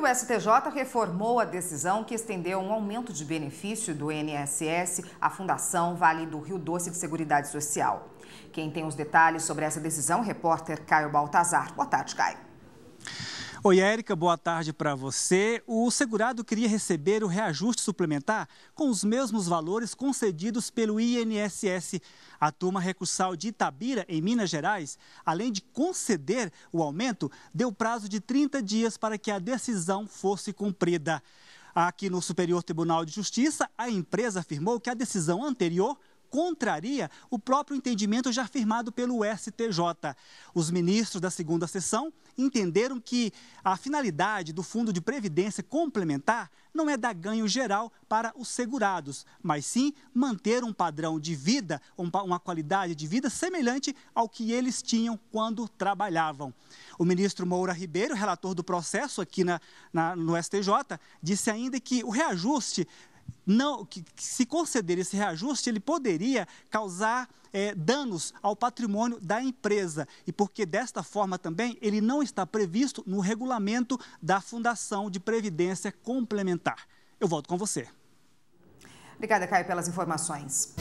E o STJ reformou a decisão que estendeu um aumento de benefício do INSS à Fundação Vale do Rio Doce de Seguridade Social. Quem tem os detalhes sobre essa decisão, repórter Caio Baltazar. Boa tarde, Caio. Oi, Érica, boa tarde para você. O segurado queria receber o reajuste suplementar com os mesmos valores concedidos pelo INSS. A turma recursal de Itabira, em Minas Gerais, além de conceder o aumento, deu prazo de 30 dias para que a decisão fosse cumprida. Aqui no Superior Tribunal de Justiça, a empresa afirmou que a decisão anterior contraria o próprio entendimento já firmado pelo STJ. Os ministros da segunda sessão entenderam que a finalidade do Fundo de Previdência Complementar não é dar ganho geral para os segurados, mas sim manter um padrão de vida, uma qualidade de vida semelhante ao que eles tinham quando trabalhavam. O ministro Moura Ribeiro, relator do processo aqui na, na, no STJ, disse ainda que o reajuste não, que, que se conceder esse reajuste, ele poderia causar é, danos ao patrimônio da empresa. E porque desta forma também ele não está previsto no regulamento da Fundação de Previdência Complementar. Eu volto com você. Obrigada, Caio, pelas informações.